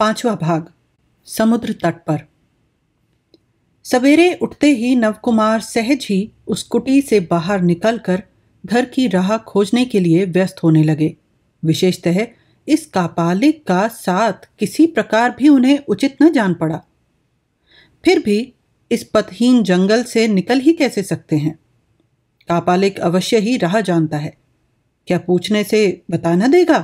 पांचवा भाग समुद्र तट पर सवेरे उठते ही नवकुमार सहज ही उस कुटी से बाहर निकलकर घर की राह खोजने के लिए व्यस्त होने लगे विशेषतः इस कापालिक का साथ किसी प्रकार भी उन्हें उचित न जान पड़ा फिर भी इस पथहीन जंगल से निकल ही कैसे सकते हैं कापालिक अवश्य ही राह जानता है क्या पूछने से बता न देगा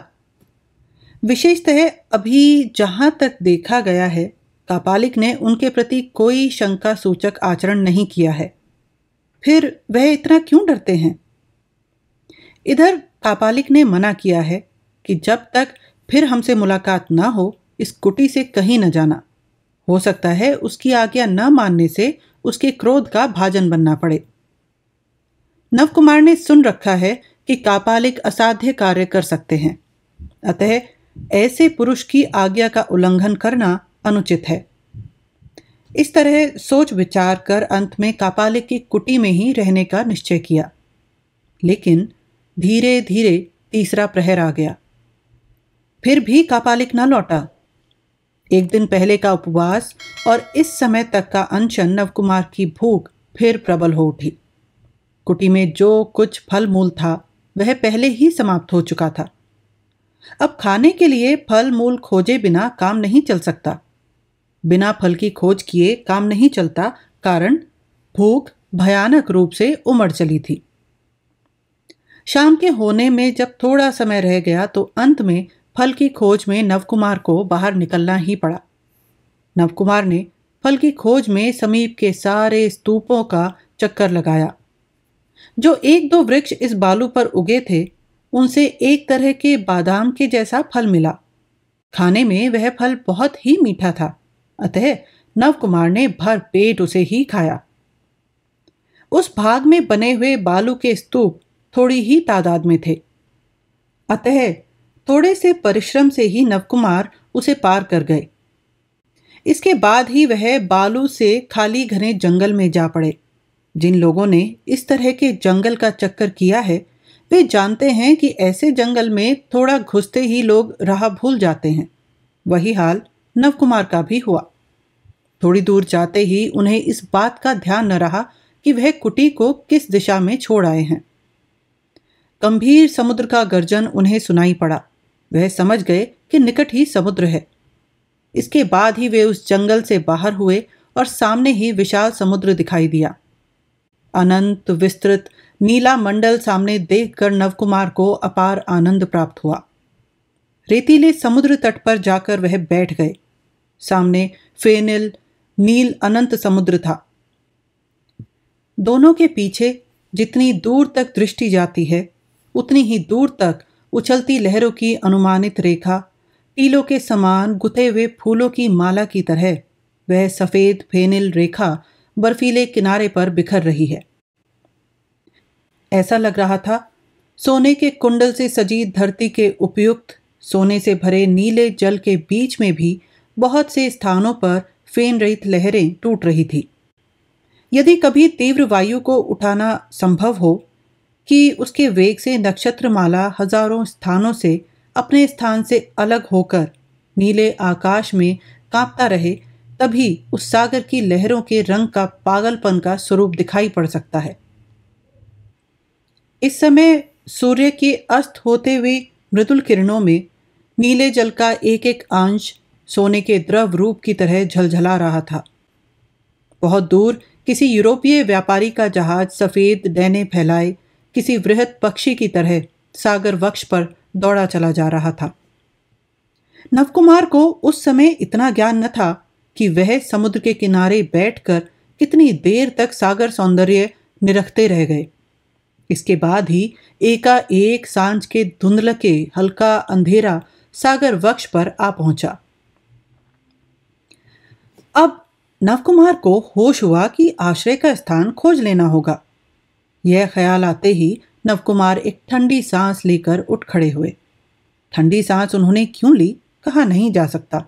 विशेषतः अभी जहाँ तक देखा गया है कापालिक ने उनके प्रति कोई शंका सूचक आचरण नहीं किया है फिर वह इतना क्यों डरते हैं इधर कापालिक ने मना किया है कि जब तक फिर हमसे मुलाकात ना हो इस कुटी से कहीं न जाना हो सकता है उसकी आज्ञा न मानने से उसके क्रोध का भाजन बनना पड़े नवकुमार ने सुन रखा है कि कापालिक असाध्य कार्य कर सकते हैं अतः ऐसे पुरुष की आज्ञा का उल्लंघन करना अनुचित है इस तरह सोच विचार कर अंत में कापाले की कुटी में ही रहने का निश्चय किया लेकिन धीरे धीरे तीसरा प्रहर आ गया फिर भी कापालिक न लौटा एक दिन पहले का उपवास और इस समय तक का अनशन नवकुमार की भूख फिर प्रबल हो उठी कुटी में जो कुछ फल मूल था वह पहले ही समाप्त हो चुका था अब खाने के लिए फल मूल खोजे बिना काम नहीं चल सकता बिना फल की खोज किए काम नहीं चलता कारण भूख भयानक रूप से उमड़ चली थी शाम के होने में जब थोड़ा समय रह गया तो अंत में फल की खोज में नवकुमार को बाहर निकलना ही पड़ा नवकुमार ने फल की खोज में समीप के सारे स्तूपों का चक्कर लगाया जो एक दो वृक्ष इस बालू पर उगे थे उनसे एक तरह के बादाम के जैसा फल मिला खाने में वह फल बहुत ही मीठा था अतः नव कुमार ने भर पेट उसे ही खाया उस भाग में बने हुए बालू के स्तूप थोड़ी ही तादाद में थे अतः थोड़े से परिश्रम से ही नवकुमार उसे पार कर गए इसके बाद ही वह बालू से खाली घने जंगल में जा पड़े जिन लोगों ने इस तरह के जंगल का चक्कर किया है वे जानते हैं कि ऐसे जंगल में थोड़ा घुसते ही लोग राह भूल जाते हैं वही हाल नव कुमार का भी हुआ थोड़ी दूर जाते ही उन्हें इस बात का ध्यान न रहा कि वह कुटी को किस दिशा में छोड़ आए हैं गंभीर समुद्र का गर्जन उन्हें सुनाई पड़ा वह समझ गए कि निकट ही समुद्र है इसके बाद ही वे उस जंगल से बाहर हुए और सामने ही विशाल समुद्र दिखाई दिया अनंत विस्तृत नीला मंडल सामने देखकर नवकुमार को अपार आनंद प्राप्त हुआ रेतीले समुद्र तट पर जाकर वह बैठ गए सामने फेनिल नील अनंत समुद्र था दोनों के पीछे जितनी दूर तक दृष्टि जाती है उतनी ही दूर तक उछलती लहरों की अनुमानित रेखा टीलों के समान गुथे हुए फूलों की माला की तरह वह सफ़ेद फेनिल रेखा बर्फीले किनारे पर बिखर रही है ऐसा लग रहा था सोने के कुंडल से सजी धरती के उपयुक्त सोने से भरे नीले जल के बीच में भी बहुत से स्थानों पर फेन रहित लहरें टूट रही थी यदि कभी तीव्र वायु को उठाना संभव हो कि उसके वेग से नक्षत्रमाला हजारों स्थानों से अपने स्थान से अलग होकर नीले आकाश में कांपता रहे तभी उस सागर की लहरों के रंग का पागलपन का स्वरूप दिखाई पड़ सकता है इस समय सूर्य के अस्त होते हुए मृदुल किरणों में नीले जल का एक एक अंश सोने के द्रव रूप की तरह झलझला रहा था बहुत दूर किसी यूरोपीय व्यापारी का जहाज सफ़ेद डैने फैलाए किसी वृहद पक्षी की तरह सागर वक्ष पर दौड़ा चला जा रहा था नवकुमार को उस समय इतना ज्ञान न था कि वह समुद्र के किनारे बैठकर कितनी देर तक सागर सौंदर्य निरखते रह गए इसके बाद ही एका एक सांझ के धुंधलके हल्का अंधेरा सागर वक्ष पर आ पहुंचा अब नवकुमार को होश हुआ कि आश्रय का स्थान खोज लेना होगा यह ख्याल आते ही नवकुमार एक ठंडी सांस लेकर उठ खड़े हुए ठंडी सांस उन्होंने क्यों ली कहा नहीं जा सकता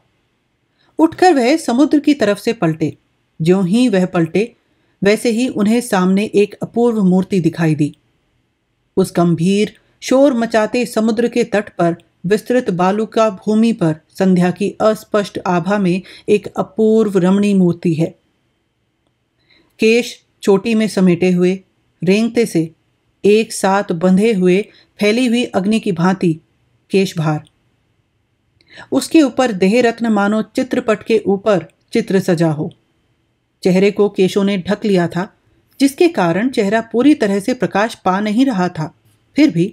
उठकर वह समुद्र की तरफ से पलटे ज्यों ही वह पलटे वैसे ही उन्हें सामने एक अपूर्व मूर्ति दिखाई दी उस गंभीर शोर मचाते समुद्र के तट पर विस्तृत बालुका भूमि पर संध्या की अस्पष्ट आभा में एक अपूर्व रमणी मूर्ति है केश चोटी में समेटे हुए रेंगते से एक साथ बंधे हुए फैली हुई अग्नि की भांति केशभार उसके ऊपर देह रत्न मानो चित्रपट के ऊपर चित्र सजा हो चेहरे को केशों ने ढक लिया था जिसके कारण चेहरा पूरी तरह से प्रकाश पा नहीं रहा था फिर भी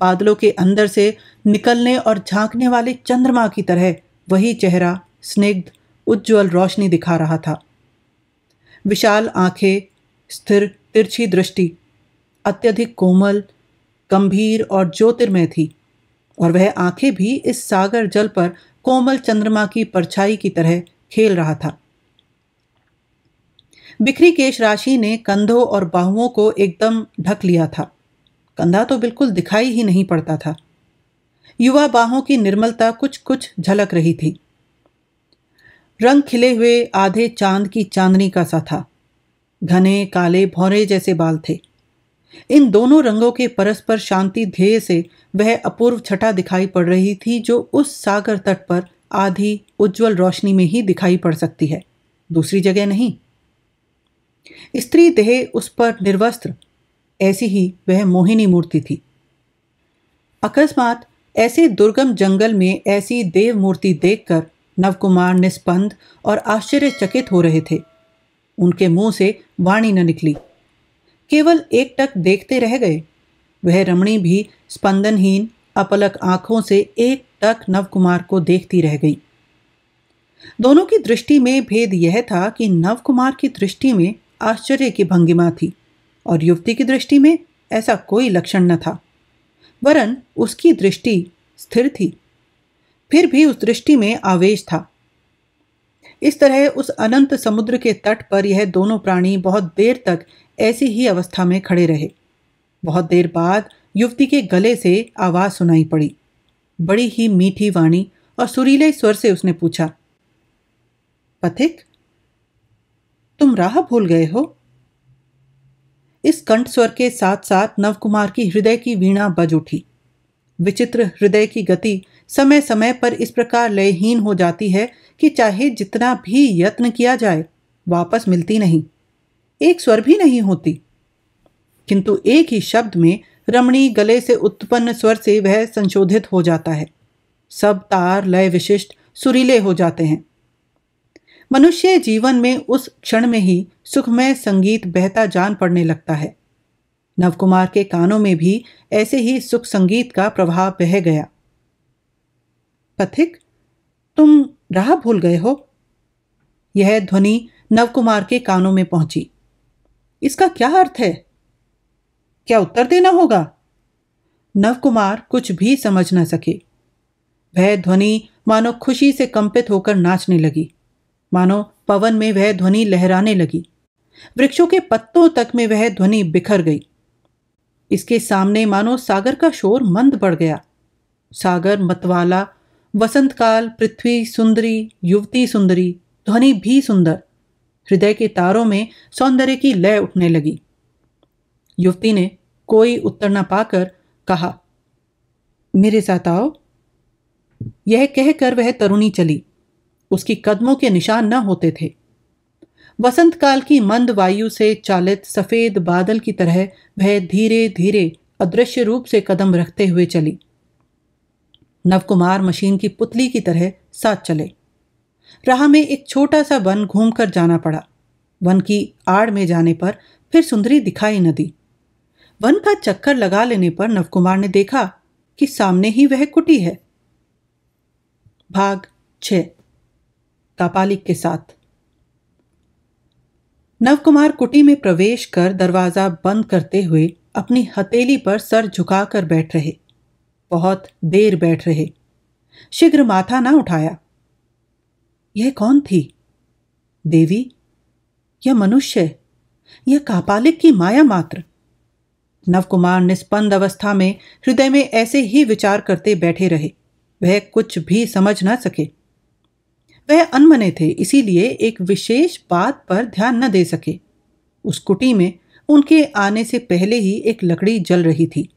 बादलों के अंदर से निकलने और झांकने वाले चंद्रमा की तरह वही चेहरा स्निग्ध उज्ज्वल रोशनी दिखा रहा था विशाल आंखें स्थिर तिरछी दृष्टि अत्यधिक कोमल गंभीर और ज्योतिर्मय थी और वह आंखें भी इस सागर जल पर कोमल चंद्रमा की परछाई की तरह खेल रहा था बिखरी केश राशि ने कंधों और बाहुओं को एकदम ढक लिया था कंधा तो बिल्कुल दिखाई ही नहीं पड़ता था युवा बाहों की निर्मलता कुछ कुछ झलक रही थी रंग खिले हुए आधे चांद की चांदनी का सा था घने काले भौरे जैसे बाल थे इन दोनों रंगों के परस्पर शांति ध्येय से वह अपूर्व छटा दिखाई पड़ रही थी जो उस सागर तट पर आधी उज्जवल रोशनी में ही दिखाई पड़ सकती है दूसरी जगह नहीं स्त्री देह उस पर निर्वस्त्र ऐसी ही वह मोहिनी मूर्ति थी अकस्मात ऐसे दुर्गम जंगल में ऐसी देव मूर्ति देखकर नवकुमार निस्पंद और आश्चर्यचकित हो रहे थे उनके मुंह से वाणी न निकली केवल एक टक देखते रह गए वह रमणी भी स्पंदनहीन अपलक आंखों से एक टक नवकुमार को देखती रह गई दोनों की दृष्टि में भेद यह था कि नवकुमार की दृष्टि में आश्चर्य की भंगिमा थी और युवती की दृष्टि में ऐसा कोई लक्षण न था वरन उसकी दृष्टि स्थिर थी फिर भी उस दृष्टि में आवेश था इस तरह उस अनंत समुद्र के तट पर यह दोनों प्राणी बहुत देर तक ऐसी ही अवस्था में खड़े रहे बहुत देर बाद युवती के गले से आवाज़ सुनाई पड़ी बड़ी ही मीठी वाणी और सुरीले स्वर से उसने पूछा पथिक तुम राह भूल गए हो इस कंठ स्वर के साथ साथ नवकुमार की हृदय की वीणा बज उठी विचित्र हृदय की गति समय समय पर इस प्रकार लयहीन हो जाती है कि चाहे जितना भी यत्न किया जाए वापस मिलती नहीं एक स्वर भी नहीं होती किंतु एक ही शब्द में रमणी गले से उत्पन्न स्वर से वह संशोधित हो जाता है सब तार लय विशिष्ट सुरीले हो जाते हैं मनुष्य जीवन में उस क्षण में ही सुखमय संगीत बहता जान पड़ने लगता है नवकुमार के कानों में भी ऐसे ही सुख संगीत का प्रभाव बह गया पथिक तुम राह भूल गए हो यह ध्वनि नवकुमार के कानों में पहुंची इसका क्या अर्थ है क्या उत्तर देना होगा नवकुमार कुछ भी समझ न सके वह ध्वनि मानो खुशी से कंपित होकर नाचने लगी मानो पवन में वह ध्वनि लहराने लगी वृक्षों के पत्तों तक में वह ध्वनि बिखर गई इसके सामने मानो सागर का शोर मंद पड़ गया सागर मतवाला वसंतकाल पृथ्वी सुंदरी युवती सुंदरी ध्वनि भी सुंदर हृदय के तारों में सौंदर्य की लय उठने लगी युवती ने कोई उत्तर न पाकर कहा मेरे साथ आओ यह कहकर वह तरुणी चली उसकी कदमों के निशान न होते थे वसंत काल की मंद वायु से चालित सफ़ेद बादल की तरह वह धीरे धीरे अदृश्य रूप से कदम रखते हुए चली नवकुमार मशीन की पुतली की तरह साथ चले राह में एक छोटा सा वन घूमकर जाना पड़ा वन की आड़ में जाने पर फिर सुंदरी दिखाई न दी वन का चक्कर लगा लेने पर नवकुमार ने देखा कि सामने ही वह कुटी है भाग छः तापालिक के साथ नवकुमार कुटी में प्रवेश कर दरवाजा बंद करते हुए अपनी हथेली पर सर झुकाकर बैठ रहे बहुत देर बैठ रहे शीघ्र माथा ना उठाया यह कौन थी देवी यह मनुष्य यह कापालिक की माया मात्र नवकुमार निस्पंद अवस्था में हृदय में ऐसे ही विचार करते बैठे रहे वह कुछ भी समझ न सके वह अनमने थे इसीलिए एक विशेष बात पर ध्यान न दे सके उस कुटी में उनके आने से पहले ही एक लकड़ी जल रही थी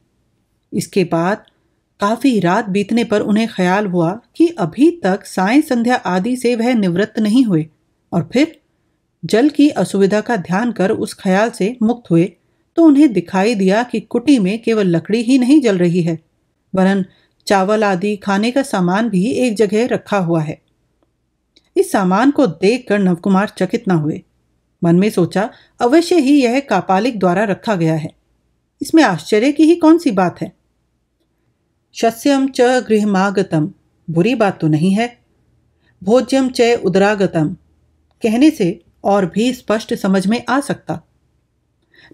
इसके बाद काफ़ी रात बीतने पर उन्हें ख्याल हुआ कि अभी तक साय संध्या आदि से वह निवृत्त नहीं हुए और फिर जल की असुविधा का ध्यान कर उस ख्याल से मुक्त हुए तो उन्हें दिखाई दिया कि कुटी में केवल लकड़ी ही नहीं जल रही है वरन चावल आदि खाने का सामान भी एक जगह रखा हुआ है इस सामान को देखकर नवकुमार चकित न हुए मन में सोचा अवश्य ही यह कापालिक द्वारा रखा गया है इसमें आश्चर्य की ही कौन सी बात है शस्यम च गृहमागतम बुरी बात तो नहीं है भोज्यम च उदरागतम कहने से और भी स्पष्ट समझ में आ सकता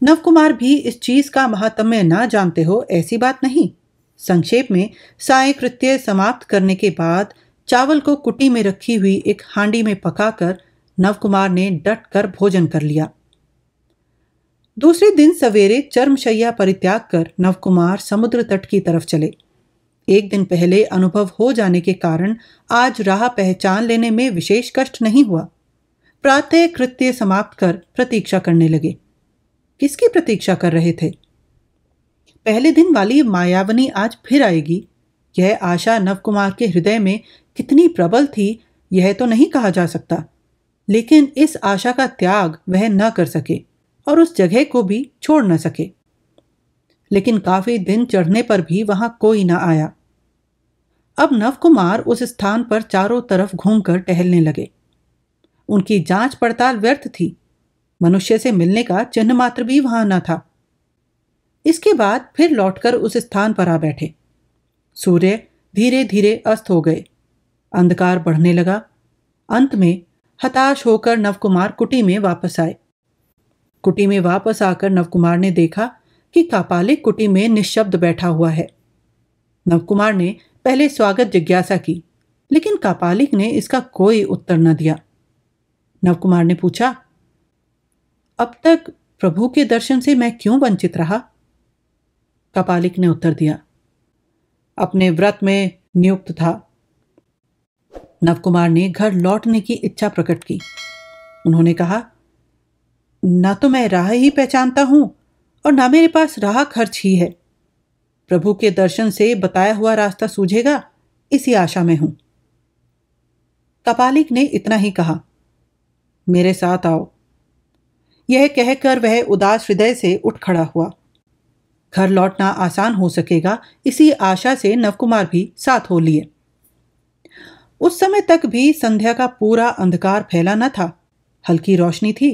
नवकुमार भी इस चीज का महात्म्य ना जानते हो ऐसी बात नहीं संक्षेप में साय कृत्य समाप्त करने के बाद चावल को कुटी में रखी हुई एक हांडी में पकाकर नवकुमार ने डट कर भोजन कर लिया दूसरे दिन सवेरे चर्मशैया परित्याग कर नवकुमार समुद्र तट की तरफ चले एक दिन पहले अनुभव हो जाने के कारण आज राह पहचान लेने में विशेष कष्ट नहीं हुआ प्रातः कृत्य समाप्त कर प्रतीक्षा करने लगे किसकी प्रतीक्षा कर रहे थे पहले दिन वाली मायावनी आज फिर आएगी यह आशा नवकुमार के हृदय में कितनी प्रबल थी यह तो नहीं कहा जा सकता लेकिन इस आशा का त्याग वह न कर सके और उस जगह को भी छोड़ न सके लेकिन काफी दिन चढ़ने पर भी वहां कोई न आया अब नवकुमार उस स्थान पर चारों तरफ घूमकर टहलने लगे उनकी जांच पड़ताल व्यर्थ थी मनुष्य से मिलने का चिन्ह मात्र भी वहां न था इसके बाद फिर लौटकर उस स्थान पर आ बैठे सूर्य धीरे धीरे अस्त हो गए अंधकार बढ़ने लगा अंत में हताश होकर नवकुमार कुटी में वापस आए कुटी में वापस आकर नवकुमार ने देखा कि कापालिक कुटी में निशब्द बैठा हुआ है नवकुमार ने पहले स्वागत जिज्ञासा की लेकिन कापालिक ने इसका कोई उत्तर न दिया नवकुमार ने पूछा अब तक प्रभु के दर्शन से मैं क्यों वंचित रहा कपालिक ने उत्तर दिया अपने व्रत में नियुक्त था नवकुमार ने घर लौटने की इच्छा प्रकट की उन्होंने कहा ना तो मैं राह ही पहचानता हूं और ना मेरे पास राह खर्च ही है प्रभु के दर्शन से बताया हुआ रास्ता सूझेगा इसी आशा में हूं कपालिक ने इतना ही कहा मेरे साथ आओ यह कहकर वह उदास हृदय से उठ खड़ा हुआ घर लौटना आसान हो सकेगा इसी आशा से नवकुमार भी साथ हो लिए उस समय तक भी संध्या का पूरा अंधकार फैला न था हल्की रोशनी थी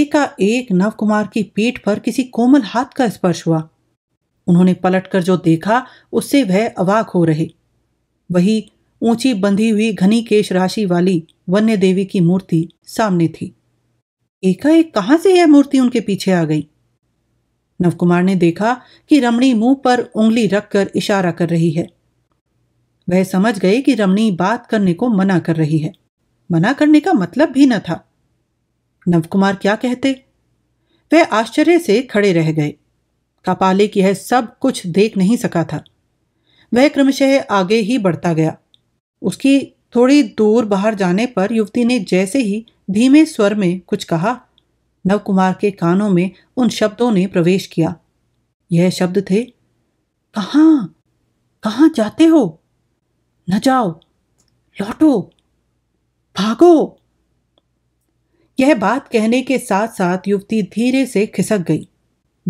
एकाएक नवकुमार की पीठ पर किसी कोमल हाथ का स्पर्श हुआ उन्होंने पलटकर जो देखा उससे वह अवाक हो रहे वही ऊंची बंधी हुई घनी केश राशि वाली वन्य देवी की मूर्ति सामने थी एकाएक कहां से यह मूर्ति उनके पीछे आ गई नवकुमार ने देखा कि रमणी मुंह पर उंगली रखकर इशारा कर रही है वह समझ गए कि रमणी बात करने को मना कर रही है मना करने का मतलब भी न था नवकुमार क्या कहते वह आश्चर्य से खड़े रह गए कपाले की यह सब कुछ देख नहीं सका था वह क्रमशः आगे ही बढ़ता गया उसकी थोड़ी दूर बाहर जाने पर युवती ने जैसे ही धीमे स्वर में कुछ कहा नवकुमार के कानों में उन शब्दों ने प्रवेश किया यह शब्द थे कहाँ कहाँ जाते हो न जाओ लौटो भागो यह बात कहने के साथ साथ युवती धीरे से खिसक गई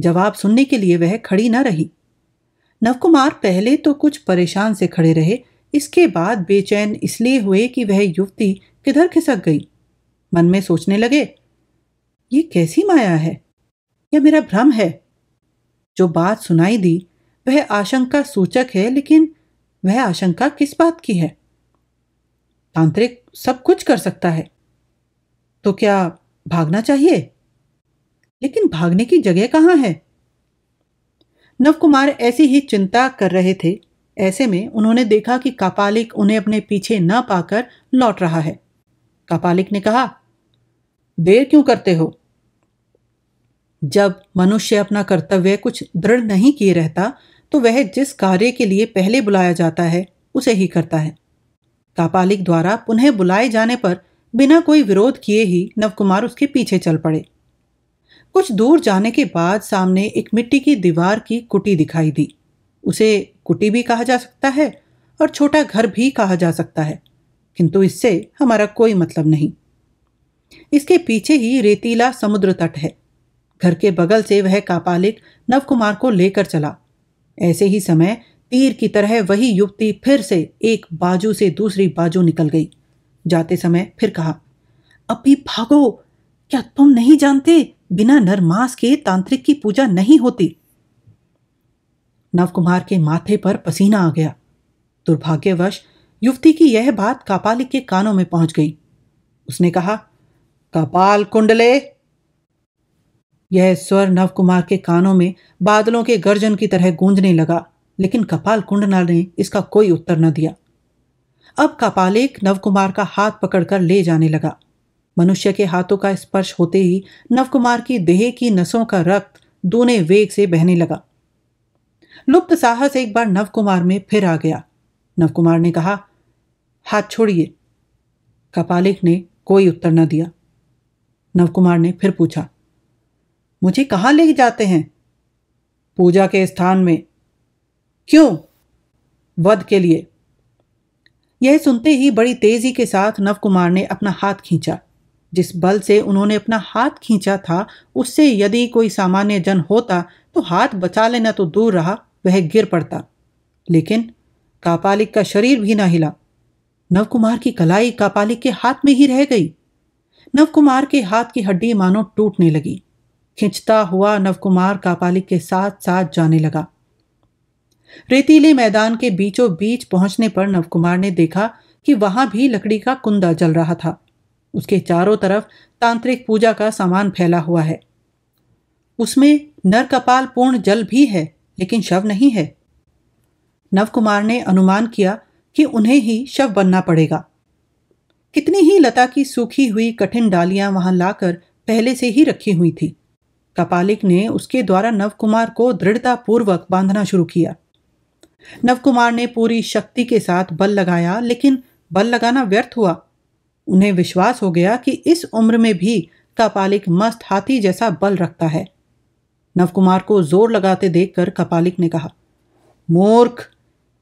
जवाब सुनने के लिए वह खड़ी न रही नवकुमार पहले तो कुछ परेशान से खड़े रहे इसके बाद बेचैन इसलिए हुए कि वह युवती किधर खिसक गई मन में सोचने लगे ये कैसी माया है यह मेरा भ्रम है जो बात सुनाई दी वह आशंका सूचक है लेकिन वह आशंका किस बात की है तांत्रिक सब कुछ कर सकता है तो क्या भागना चाहिए लेकिन भागने की जगह कहाँ है नवकुमार ऐसी ही चिंता कर रहे थे ऐसे में उन्होंने देखा कि कापालिक उन्हें अपने पीछे न पाकर लौट रहा है कापालिक ने कहा देर क्यों करते हो जब मनुष्य अपना कर्तव्य कुछ दृढ़ नहीं किए रहता तो वह जिस कार्य के लिए पहले बुलाया जाता है उसे ही करता है कापालिक द्वारा पुनः बुलाए जाने पर बिना कोई विरोध किए ही नवकुमार उसके पीछे चल पड़े कुछ दूर जाने के बाद सामने एक मिट्टी की दीवार की कुटी दिखाई दी उसे कुटी भी कहा जा सकता है और छोटा घर भी कहा जा सकता है किंतु इससे हमारा कोई मतलब नहीं इसके पीछे ही रेतीला समुद्र तट है घर के बगल से वह कापालिक नवकुमार को लेकर चला ऐसे ही समय तीर की तरह वही युवती फिर से एक बाजू से दूसरी बाजू निकल गई जाते समय फिर कहा अभी भागो क्या तुम नहीं जानते बिना नरमास के तांत्रिक की पूजा नहीं होती नवकुमार के माथे पर पसीना आ गया दुर्भाग्यवश युवती की यह बात कापालिक के कानों में पहुंच गई उसने कहा कपाल कुंडले यह स्वर नव कुमार के कानों में बादलों के गर्जन की तरह गूंजने लगा लेकिन कपाल कुंडला ने इसका कोई उत्तर न दिया अब एक नवकुमार का हाथ पकड़कर ले जाने लगा मनुष्य के हाथों का स्पर्श होते ही नवकुमार की देह की नसों का रक्त दूने वेग से बहने लगा लुप्त साहस एक बार नवकुमार में फिर आ गया नवकुमार ने कहा हाथ छोड़िए कपालिक ने कोई उत्तर न दिया नवकुमार ने फिर पूछा मुझे कहाँ ले जाते हैं पूजा के स्थान में क्यों वध के लिए यह सुनते ही बड़ी तेजी के साथ नवकुमार ने अपना हाथ खींचा जिस बल से उन्होंने अपना हाथ खींचा था उससे यदि कोई सामान्य जन होता तो हाथ बचा लेना तो दूर रहा वह गिर पड़ता लेकिन कापालिक का शरीर भी ना हिला नवकुमार की कलाई कापालिक के हाथ में ही रह गई नवकुमार के हाथ की हड्डी मानो टूटने लगी खिंचता हुआ नवकुमार कापालिक के साथ साथ जाने लगा रेतीले मैदान के बीचों बीच पहुंचने पर नवकुमार ने देखा कि वहां भी लकड़ी का कुंदा जल रहा था उसके चारों तरफ तांत्रिक पूजा का सामान फैला हुआ है उसमें नरकपाल पूर्ण जल भी है लेकिन शव नहीं है नवकुमार ने अनुमान किया कि उन्हें ही शव बनना पड़ेगा कितनी ही लता की सूखी हुई कठिन डालियां वहां लाकर पहले से ही रखी हुई थी कपालिक ने उसके द्वारा नवकुमार को दृढ़ता पूर्वक बांधना शुरू किया नवकुमार ने पूरी शक्ति के साथ बल लगाया लेकिन बल लगाना व्यर्थ हुआ उन्हें विश्वास हो गया कि इस उम्र में भी कपालिक मस्त हाथी जैसा बल रखता है नवकुमार को जोर लगाते देखकर कपालिक ने कहा मूर्ख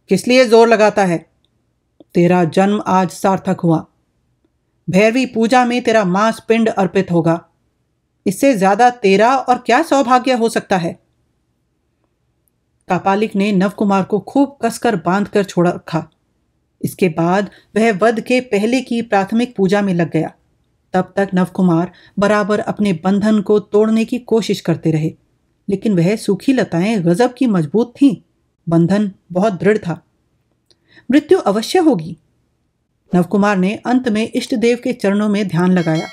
किस लिए जोर लगाता है तेरा जन्म आज सार्थक हुआ भैरवी पूजा में तेरा मांस पिंड अर्पित होगा इससे ज्यादा तेरा और क्या सौभाग्य हो सकता है कापालिक ने नवकुमार को खूब कसकर बांध कर छोड़ा रखा इसके बाद वह वध के पहले की प्राथमिक पूजा में लग गया तब तक नवकुमार बराबर अपने बंधन को तोड़ने की कोशिश करते रहे लेकिन वह सूखी लताएं गजब की मजबूत थीं बंधन बहुत दृढ़ था मृत्यु अवश्य होगी नवकुमार ने अंत में इष्ट देव के चरणों में ध्यान लगाया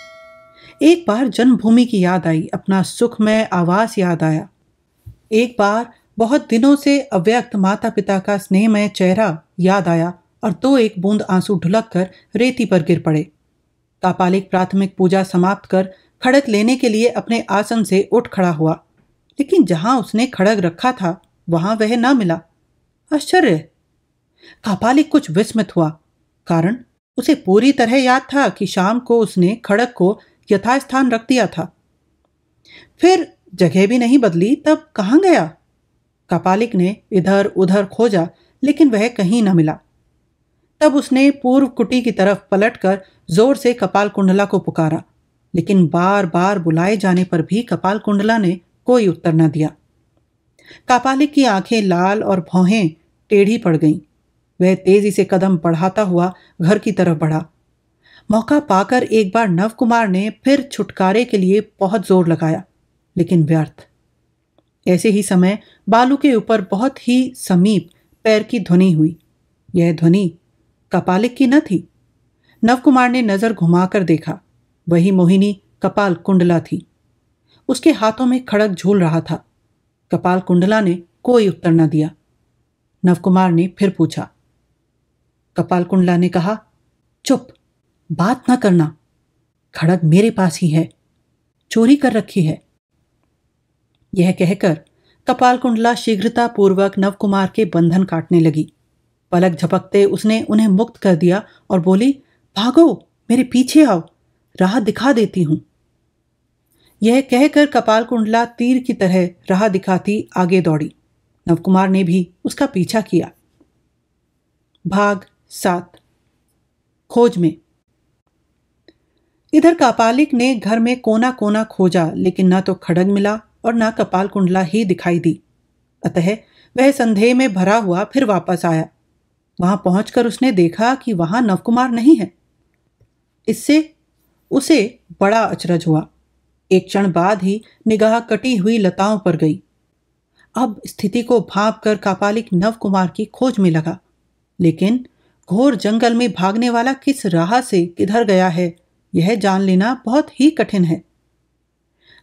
एक बार जन्मभूमि की याद आई अपना सुखमय आवास याद आया एक बार बहुत दिनों से अव्यक्त माता पिता का स्नेहमय चेहरा याद आया और दो तो एक बूंद आंसू ढुलक कर रेती पर गिर पड़े कापालिक प्राथमिक पूजा समाप्त कर खड़क लेने के लिए अपने आसन से उठ खड़ा हुआ लेकिन जहां उसने खड़ग रखा था वहां वह ना मिला आश्चर्य कापालिक कुछ विस्मित हुआ कारण उसे पूरी तरह याद था कि शाम को उसने खड़क को यथास्थान रख दिया था फिर जगह भी नहीं बदली तब कहाँ गया कपालिक ने इधर उधर खोजा लेकिन वह कहीं न मिला तब उसने पूर्व कुटी की तरफ पलटकर जोर से कपाल कुंडला को पुकारा लेकिन बार बार बुलाए जाने पर भी कपाल कुंडला ने कोई उत्तर न दिया कापालिक की आंखें लाल और भौहें टेढ़ी पड़ गईं वह तेजी से कदम बढ़ाता हुआ घर की तरफ बढ़ा मौका पाकर एक बार नवकुमार ने फिर छुटकारे के लिए बहुत जोर लगाया लेकिन व्यर्थ ऐसे ही समय बालू के ऊपर बहुत ही समीप पैर की ध्वनि हुई यह ध्वनि कपालिक की न थी नवकुमार ने नज़र घुमाकर देखा वही मोहिनी कपाल कुंडला थी उसके हाथों में खड़क झूल रहा था कपाल कुंडला ने कोई उत्तर न दिया नवकुमार ने फिर पूछा कपाल कुंडला ने कहा चुप बात ना करना खड़ग मेरे पास ही है चोरी कर रखी है यह कहकर कपाल कुंडला शीघ्रतापूर्वक नवकुमार के बंधन काटने लगी पलक झपकते उसने उन्हें मुक्त कर दिया और बोली भागो मेरे पीछे आओ राह दिखा देती हूं यह कहकर कपाल कुंडला तीर की तरह राह दिखाती आगे दौड़ी नवकुमार ने भी उसका पीछा किया भाग सात खोज में इधर कापालिक ने घर में कोना कोना खोजा लेकिन ना तो खड़ग मिला और ना कपाल कुंडला ही दिखाई दी अतः वह संदेह में भरा हुआ फिर वापस आया वहां पहुंचकर उसने देखा कि वहां नवकुमार नहीं है इससे उसे बड़ा अचरज हुआ एक क्षण बाद ही निगाह कटी हुई लताओं पर गई अब स्थिति को भाप कर कापालिक नवकुमार की खोज में लगा लेकिन घोर जंगल में भागने वाला किस राह से किधर गया है यह जान लेना बहुत ही कठिन है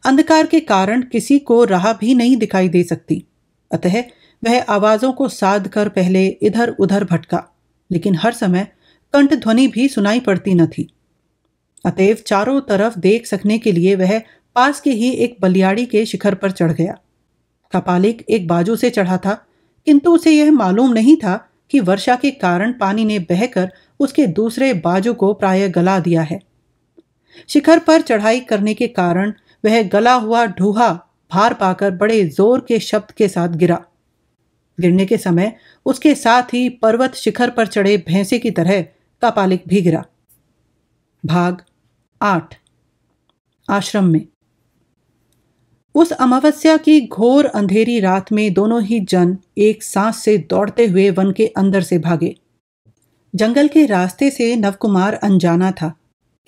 अंधकार के कारण किसी को राह भी नहीं दिखाई दे सकती अतः वह आवाज़ों को साध कर पहले इधर उधर भटका लेकिन हर समय कंठ ध्वनि भी सुनाई पड़ती न थी अतएव चारों तरफ देख सकने के लिए वह पास के ही एक बलियाड़ी के शिखर पर चढ़ गया कपालिक एक बाजू से चढ़ा था किंतु उसे यह मालूम नहीं था कि वर्षा के कारण पानी ने बहकर उसके दूसरे बाजू को प्राय गला दिया है शिखर पर चढ़ाई करने के कारण वह गला हुआ ढूहा भार पाकर बड़े जोर के शब्द के साथ गिरा गिरने के समय उसके साथ ही पर्वत शिखर पर चढ़े भैंसे की तरह कपालिक भी गिरा भाग आठ आश्रम में उस अमावस्या की घोर अंधेरी रात में दोनों ही जन एक सांस से दौड़ते हुए वन के अंदर से भागे जंगल के रास्ते से नवकुमार अनजाना था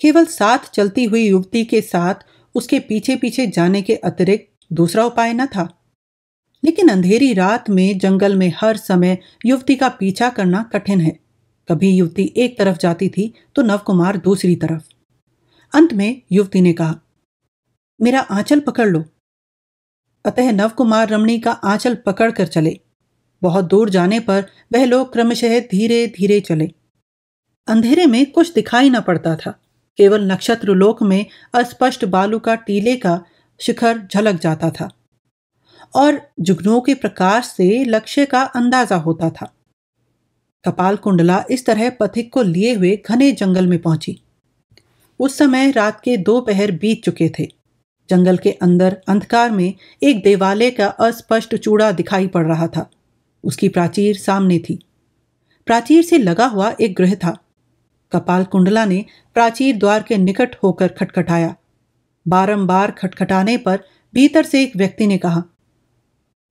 केवल साथ चलती हुई युवती के साथ उसके पीछे पीछे जाने के अतिरिक्त दूसरा उपाय न था लेकिन अंधेरी रात में जंगल में हर समय युवती का पीछा करना कठिन है कभी युवती एक तरफ जाती थी तो नवकुमार दूसरी तरफ अंत में युवती ने कहा मेरा आंचल पकड़ लो अतः नवकुमार रमणी का आंचल पकड़ कर चले बहुत दूर जाने पर वह लोग क्रमशः धीरे धीरे चले अंधेरे में कुछ दिखाई न पड़ता था केवल नक्षत्र लोक में अस्पष्ट बालू का टीले का शिखर झलक जाता था और जुगनुओं के प्रकाश से लक्ष्य का अंदाजा होता था कपाल कुंडला इस तरह पथिक को लिए हुए घने जंगल में पहुंची उस समय रात के दो पहर बीत चुके थे जंगल के अंदर अंधकार में एक देवालय का अस्पष्ट चूड़ा दिखाई पड़ रहा था उसकी प्राचीर सामने थी प्राचीर से लगा हुआ एक गृह था कपाल कुंडला ने प्राचीर द्वार के निकट होकर खटखटाया बारंबार खटखटाने पर भीतर से एक व्यक्ति ने कहा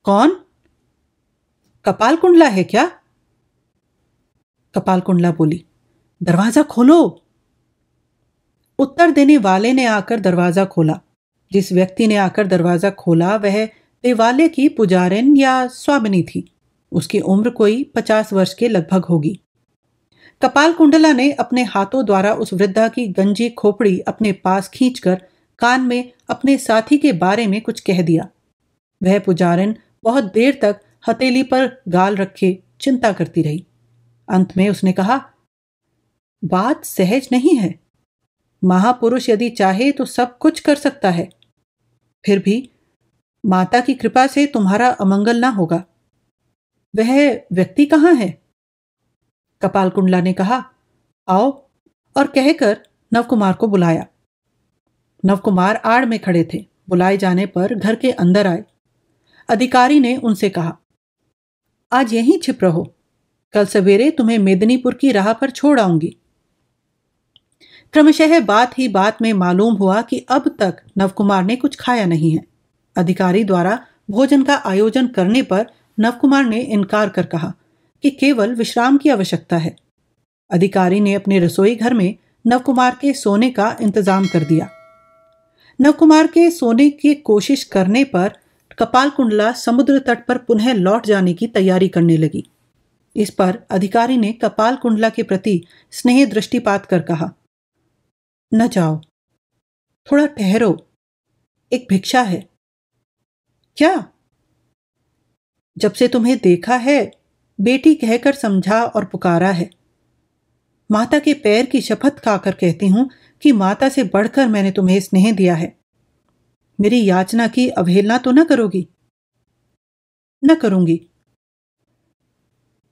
कौन कपाल कुंडला है क्या कपाल कुंडला बोली दरवाजा खोलो उत्तर देने वाले ने आकर दरवाजा खोला जिस व्यक्ति ने आकर दरवाजा खोला वह देवालय की पुजारिन या स्वामिनी थी उसकी उम्र कोई पचास वर्ष के लगभग होगी कपाल कुंडला ने अपने हाथों द्वारा उस वृद्धा की गंजी खोपड़ी अपने पास खींचकर कान में अपने साथी के बारे में कुछ कह दिया वह पुजारिन बहुत देर तक हथेली पर गाल रखे चिंता करती रही अंत में उसने कहा बात सहज नहीं है महापुरुष यदि चाहे तो सब कुछ कर सकता है फिर भी माता की कृपा से तुम्हारा अमंगल ना होगा वह व्यक्ति कहाँ है कपाल कुंडला ने कहा आओ और कहकर नवकुमार को बुलाया नवकुमार आड़ में खड़े थे बुलाए जाने पर घर के अंदर आए अधिकारी ने उनसे कहा आज यहीं छिप रहो कल सवेरे तुम्हें मेदिनीपुर की राह पर छोड़ आऊंगी क्रमशः बात ही बात में मालूम हुआ कि अब तक नवकुमार ने कुछ खाया नहीं है अधिकारी द्वारा भोजन का आयोजन करने पर नवकुमार ने इनकार कर कहा कि केवल विश्राम की आवश्यकता है अधिकारी ने अपने रसोई घर में नवकुमार के सोने का इंतजाम कर दिया नवकुमार के सोने की कोशिश करने पर कपाल कुंडला समुद्र तट पर पुनः लौट जाने की तैयारी करने लगी इस पर अधिकारी ने कपाल कुंडला के प्रति स्नेह दृष्टिपात कर कहा न जाओ थोड़ा ठहरो एक भिक्षा है क्या जब से तुम्हें देखा है बेटी कहकर समझा और पुकारा है माता के पैर की शपथ खाकर कहती हूं कि माता से बढ़कर मैंने तुम्हें स्नेह दिया है मेरी याचना की अवहेलना तो न करोगी न करूंगी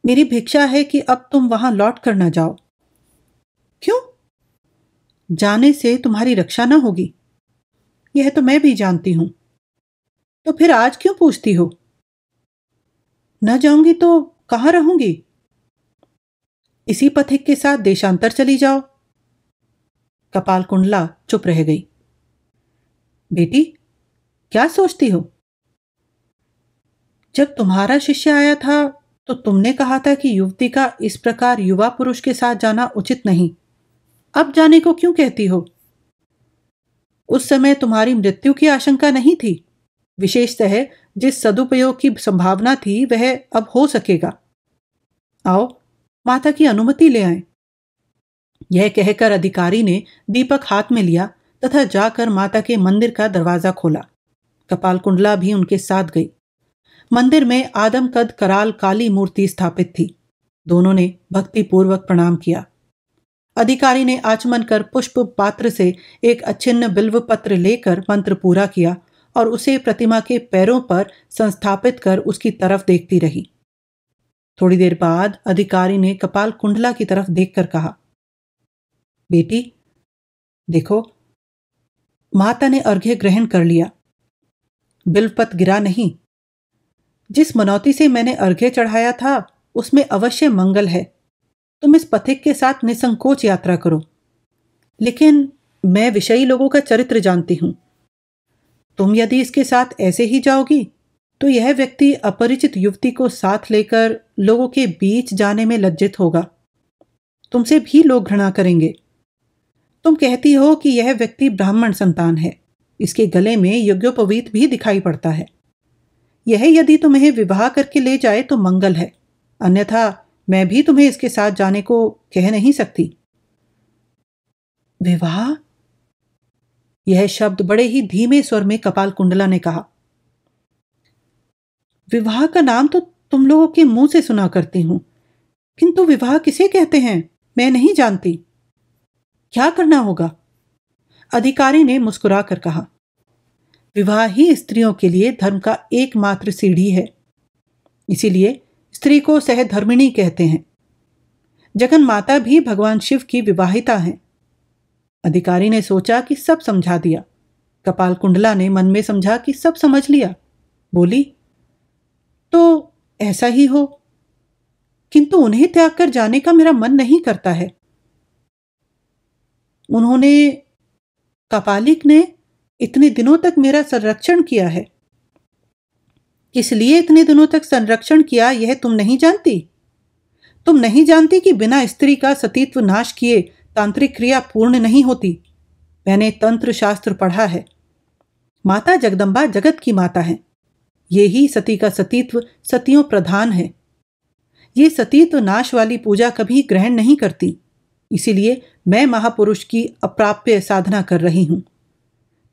मेरी भिक्षा है कि अब तुम वहां लौट कर न जाओ क्यों जाने से तुम्हारी रक्षा न होगी यह तो मैं भी जानती हूं तो फिर आज क्यों पूछती हो न जाऊंगी तो कहाँ रहूंगी इसी पथिक के साथ देशांतर चली जाओ कपाल कुंडला चुप रह गई बेटी क्या सोचती हो जब तुम्हारा शिष्य आया था तो तुमने कहा था कि युवती का इस प्रकार युवा पुरुष के साथ जाना उचित नहीं अब जाने को क्यों कहती हो उस समय तुम्हारी मृत्यु की आशंका नहीं थी विशेषतः जिस सदुपयोग की संभावना थी वह अब हो सकेगा आओ माता की अनुमति ले आए यह कहकर अधिकारी ने दीपक हाथ में लिया तथा जाकर माता के मंदिर का दरवाजा खोला कपाल कुंडला भी उनके साथ गई मंदिर में आदम कद कराल काली मूर्ति स्थापित थी दोनों ने भक्तिपूर्वक प्रणाम किया अधिकारी ने आचमन कर पुष्प पात्र से एक अच्छिन्न बिल्व पत्र लेकर मंत्र पूरा किया और उसे प्रतिमा के पैरों पर संस्थापित कर उसकी तरफ देखती रही थोड़ी देर बाद अधिकारी ने कपाल कुंडला की तरफ देखकर कहा बेटी देखो माता ने अर्घ्य ग्रहण कर लिया बिलपत गिरा नहीं जिस मनौती से मैंने अर्घ्य चढ़ाया था उसमें अवश्य मंगल है तुम इस पथिक के साथ निसंकोच यात्रा करो लेकिन मैं विषयी लोगों का चरित्र जानती हूं तुम यदि इसके साथ ऐसे ही जाओगी तो यह व्यक्ति अपरिचित युवती को साथ लेकर लोगों के बीच जाने में लज्जित होगा तुमसे भी लोग घृणा करेंगे तुम कहती हो कि यह व्यक्ति ब्राह्मण संतान है इसके गले में यज्ञोपवीत भी दिखाई पड़ता है यह यदि तुम्हें विवाह करके ले जाए तो मंगल है अन्यथा मैं भी तुम्हें इसके साथ जाने को कह नहीं सकती विवाह यह शब्द बड़े ही धीमे स्वर में कपाल कुंडला ने कहा विवाह का नाम तो तुम लोगों के मुंह से सुना करती हूं किंतु विवाह किसे कहते हैं मैं नहीं जानती क्या करना होगा अधिकारी ने मुस्कुरा कर कहा विवाह ही स्त्रियों के लिए धर्म का एकमात्र सीढ़ी है इसीलिए स्त्री को सहधर्मिणी कहते हैं जगन माता भी भगवान शिव की विवाहिता हैं अधिकारी ने सोचा कि सब समझा दिया कपाल कुंडला ने मन में समझा कि सब समझ लिया बोली तो ऐसा ही हो किंतु उन्हें त्याग कर जाने का मेरा मन नहीं करता है उन्होंने कपालिक ने इतने दिनों तक मेरा संरक्षण किया है इसलिए इतने दिनों तक संरक्षण किया यह तुम नहीं जानती तुम नहीं जानती कि बिना स्त्री का सतीत्व नाश किए तांत्रिक क्रिया पूर्ण नहीं होती मैंने तंत्र शास्त्र पढ़ा है माता जगदम्बा जगत की माता है ये ही सती का सतीत्व सतियों प्रधान है ये सतीत्व नाश वाली पूजा कभी ग्रहण नहीं करती इसीलिए मैं महापुरुष की अप्राप्य साधना कर रही हूं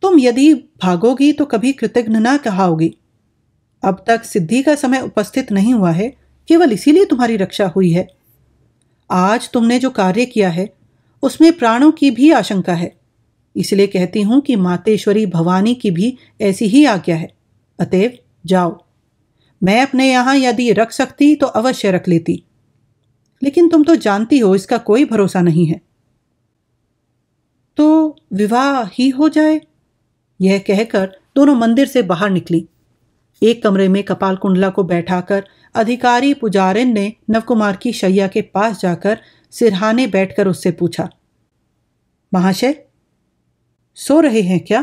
तुम यदि भागोगी तो कभी कृतज्ञ ना कहाओगी अब तक सिद्धि का समय उपस्थित नहीं हुआ है केवल इसीलिए तुम्हारी रक्षा हुई है आज तुमने जो कार्य किया है उसमें प्राणों की भी आशंका है इसलिए कहती हूं कि मातेश्वरी भवानी की भी ऐसी ही आज्ञा है अतएव जाओ मैं अपने यहां यदि रख सकती तो अवश्य रख लेती लेकिन तुम तो जानती हो इसका कोई भरोसा नहीं है तो विवाह ही हो जाए यह कहकर दोनों मंदिर से बाहर निकली एक कमरे में कपाल कुंडला को बैठाकर अधिकारी पुजारिन ने नवकुमार की शैया के पास जाकर सिरहाने बैठकर उससे पूछा महाशय सो रहे हैं क्या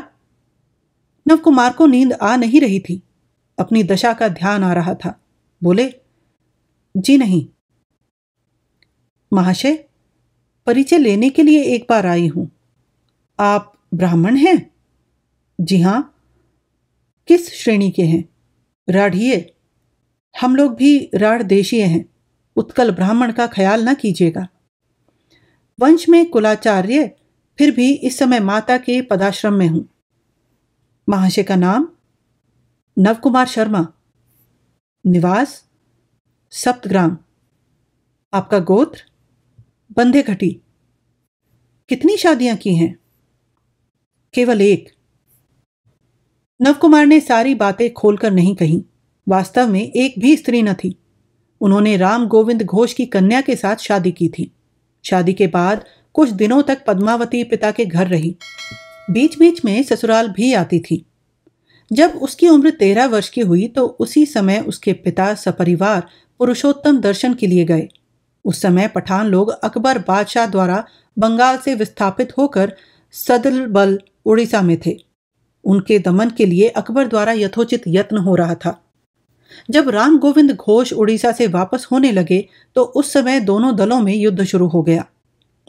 नवकुमार को नींद आ नहीं रही थी अपनी दशा का ध्यान आ रहा था बोले जी नहीं महाशय परिचय लेने के लिए एक बार आई हूं आप ब्राह्मण हैं जी हां किस श्रेणी के हैं राढ़िए हम लोग भी राढ़ देशीय हैं उत्कल ब्राह्मण का ख्याल ना कीजिएगा वंश में कुलाचार्य फिर भी इस समय माता के पदाश्रम में हूं महाशय का नाम नवकुमार शर्मा निवास सप्तग्राम आपका गोत्र बंधे घटी कितनी शादियां की हैं केवल एक नवकुमार ने सारी बातें खोलकर नहीं कही वास्तव में एक भी स्त्री न थी उन्होंने राम गोविंद घोष की कन्या के साथ शादी की थी शादी के बाद कुछ दिनों तक पद्मावती पिता के घर रही बीच बीच में ससुराल भी आती थी जब उसकी उम्र तेरह वर्ष की हुई तो उसी समय उसके पिता सपरिवार पुरुषोत्तम दर्शन के लिए गए उस समय पठान लोग अकबर बादशाह द्वारा बंगाल से विस्थापित होकर सदल बल उड़ीसा में थे उनके दमन के लिए अकबर द्वारा यथोचित यत्न हो रहा था जब राम गोविंद घोष उड़ीसा से वापस होने लगे तो उस समय दोनों दलों में युद्ध शुरू हो गया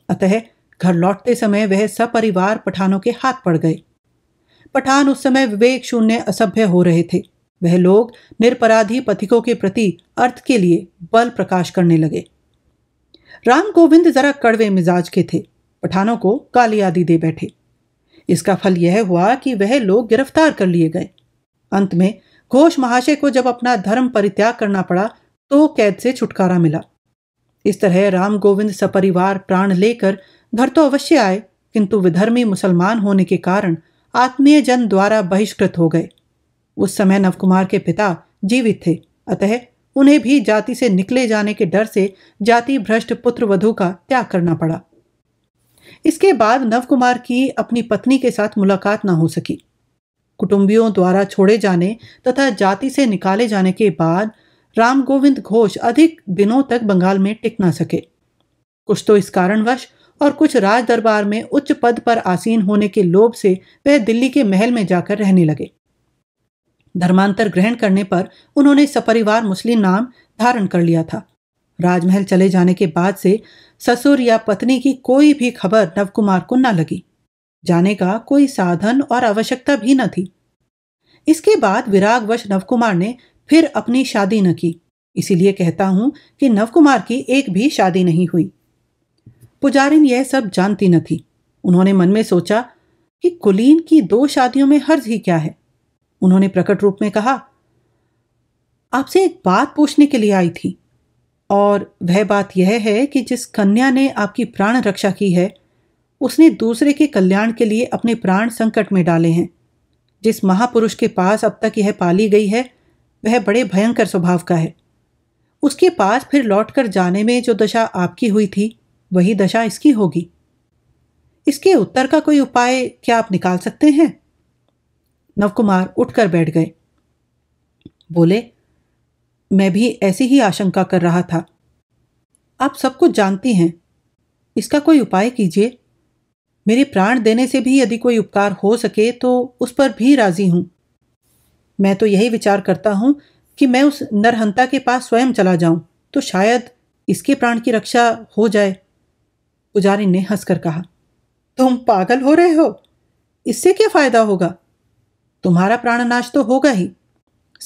अतः घर लौटते समय वह सपरिवार पठानों के हाथ पड़ गए पठान उस समय विवेक शून्य असभ्य हो रहे थे वह लोग निरपराधी पथिकों के प्रति अर्थ के लिए बल प्रकाश करने लगे राम गोविंद जरा कड़वे मिजाज के थे पठानों को काली आदि दे बैठे इसका फल यह हुआ कि वह लोग गिरफ्तार कर लिए गए अंत में घोष महाशय को जब अपना धर्म परित्याग करना पड़ा तो कैद से छुटकारा मिला इस तरह राम गोविंद सपरिवार प्राण लेकर घर तो अवश्य आए किंतु विधर्मी मुसलमान होने के कारण आत्मीय जन द्वारा बहिष्कृत हो गए उस समय नवकुमार के पिता जीवित थे अतः उन्हें भी जाति से निकले जाने के डर से जाति भ्रष्ट पुत्र वधु का त्याग करना पड़ा इसके बाद नवकुमार की अपनी पत्नी के साथ मुलाकात ना हो सकी कुटुंबियों द्वारा छोड़े जाने तथा जाति से निकाले जाने के बाद राम गोविंद घोष अधिक दिनों तक बंगाल में टिक ना सके कुछ तो इस कारणवश और कुछ राज दरबार में उच्च पद पर आसीन होने के लोभ से वह दिल्ली के महल में जाकर रहने लगे धर्मांतर ग्रहण करने पर उन्होंने सपरिवार मुस्लिम नाम धारण कर लिया था राजमहल चले जाने के बाद से ससुर या पत्नी की कोई भी खबर नवकुमार को न लगी जाने का कोई साधन और आवश्यकता भी न थी इसके बाद विरागवश नवकुमार ने फिर अपनी शादी न की इसीलिए कहता हूं कि नवकुमार की एक भी शादी नहीं हुई पुजारिन यह सब जानती न थी उन्होंने मन में सोचा कि कुलीन की दो शादियों में हर्ज ही क्या है उन्होंने प्रकट रूप में कहा आपसे एक बात पूछने के लिए आई थी और वह बात यह है कि जिस कन्या ने आपकी प्राण रक्षा की है उसने दूसरे के कल्याण के लिए अपने प्राण संकट में डाले हैं जिस महापुरुष के पास अब तक यह पाली गई है वह बड़े भयंकर स्वभाव का है उसके पास फिर लौटकर जाने में जो दशा आपकी हुई थी वही दशा इसकी होगी इसके उत्तर का कोई उपाय क्या आप निकाल सकते हैं नवकुमार उठकर बैठ गए बोले मैं भी ऐसी ही आशंका कर रहा था आप सब कुछ जानती हैं इसका कोई उपाय कीजिए मेरे प्राण देने से भी यदि कोई उपकार हो सके तो उस पर भी राजी हूं मैं तो यही विचार करता हूं कि मैं उस नरहंता के पास स्वयं चला जाऊं तो शायद इसके प्राण की रक्षा हो जाए पुजारी ने हंसकर कहा तुम पागल हो रहे हो इससे क्या फ़ायदा होगा तुम्हारा प्राणनाश तो होगा ही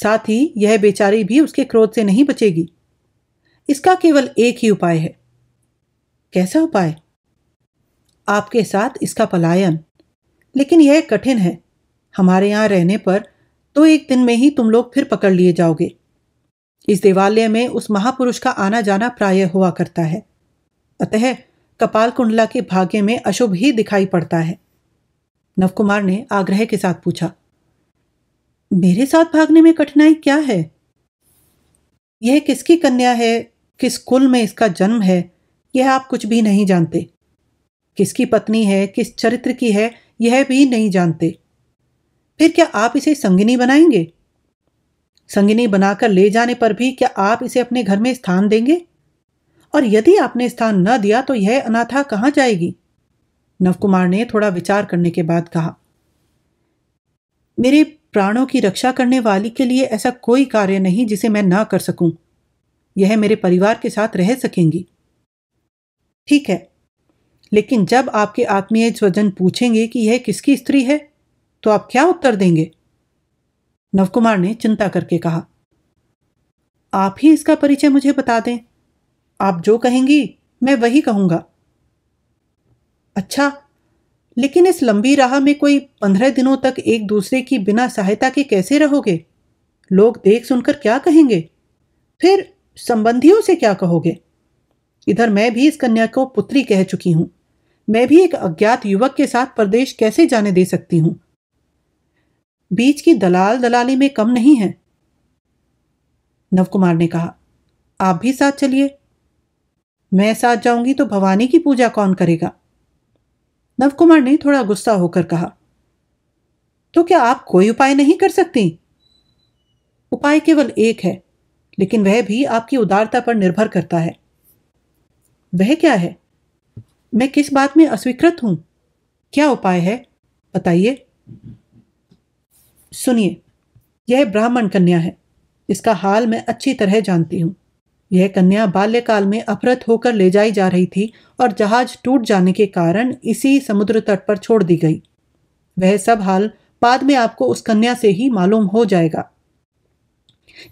साथ ही यह बेचारी भी उसके क्रोध से नहीं बचेगी इसका केवल एक ही उपाय है कैसा उपाय आपके साथ इसका पलायन लेकिन यह कठिन है हमारे यहाँ रहने पर तो एक दिन में ही तुम लोग फिर पकड़ लिए जाओगे इस देवालय में उस महापुरुष का आना जाना प्राय हुआ करता है अतः कपाल कुंडला के भाग्य में अशुभ ही दिखाई पड़ता है नवकुमार ने आग्रह के साथ पूछा मेरे साथ भागने में कठिनाई क्या है यह किसकी कन्या है किस कुल में इसका जन्म है यह आप कुछ भी नहीं जानते किसकी पत्नी है किस चरित्र की है यह भी नहीं जानते फिर क्या आप इसे संगिनी बनाएंगे संगिनी बनाकर ले जाने पर भी क्या आप इसे अपने घर में स्थान देंगे और यदि आपने स्थान न दिया तो यह अनाथा कहाँ जाएगी नवकुमार ने थोड़ा विचार करने के बाद कहा मेरे प्राणों की रक्षा करने वाली के लिए ऐसा कोई कार्य नहीं जिसे मैं ना कर सकूं। यह मेरे परिवार के साथ रह सकेंगी ठीक है लेकिन जब आपके आत्मीय स्वजन पूछेंगे कि यह किसकी स्त्री है तो आप क्या उत्तर देंगे नवकुमार ने चिंता करके कहा आप ही इसका परिचय मुझे बता दें आप जो कहेंगी मैं वही कहूंगा अच्छा लेकिन इस लंबी राह में कोई पंद्रह दिनों तक एक दूसरे की बिना सहायता के कैसे रहोगे लोग देख सुनकर क्या कहेंगे फिर संबंधियों से क्या कहोगे इधर मैं भी इस कन्या को पुत्री कह चुकी हूं मैं भी एक अज्ञात युवक के साथ प्रदेश कैसे जाने दे सकती हूं बीच की दलाल दलाली में कम नहीं है नवकुमार ने कहा आप भी साथ चलिए मैं साथ जाऊंगी तो भवानी की पूजा कौन करेगा नवकुमार ने थोड़ा गुस्सा होकर कहा तो क्या आप कोई उपाय नहीं कर सकती उपाय केवल एक है लेकिन वह भी आपकी उदारता पर निर्भर करता है वह क्या है मैं किस बात में अस्वीकृत हूं क्या उपाय है बताइए सुनिए यह ब्राह्मण कन्या है इसका हाल मैं अच्छी तरह जानती हूँ यह कन्या बाल्यकाल में अपहृत होकर ले जाई जा रही थी और जहाज टूट जाने के कारण इसी समुद्र तट पर छोड़ दी गई वह सब हाल बाद में आपको उस कन्या से ही मालूम हो जाएगा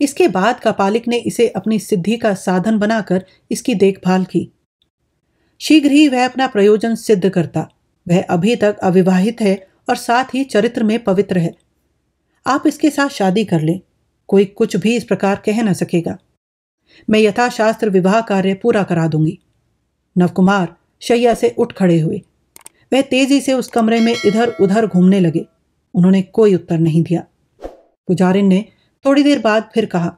इसके बाद कपालिक ने इसे अपनी सिद्धि का साधन बनाकर इसकी देखभाल की शीघ्र ही वह अपना प्रयोजन सिद्ध करता वह अभी तक अविवाहित है और साथ ही चरित्र में पवित्र है आप इसके साथ शादी कर लें कोई कुछ भी इस प्रकार कह न सकेगा मैं यथाशास्त्र विवाह कार्य पूरा करा दूंगी नवकुमार शैया से उठ खड़े हुए वह तेजी से उस कमरे में इधर उधर घूमने लगे उन्होंने कोई उत्तर नहीं दिया पुजारिन ने थोड़ी देर बाद फिर कहा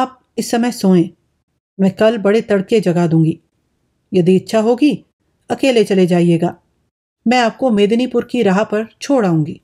आप इस समय सोएं मैं कल बड़े तड़के जगा दूंगी यदि इच्छा होगी अकेले चले जाइएगा मैं आपको मेदिनीपुर की राह पर छोड़ आऊंगी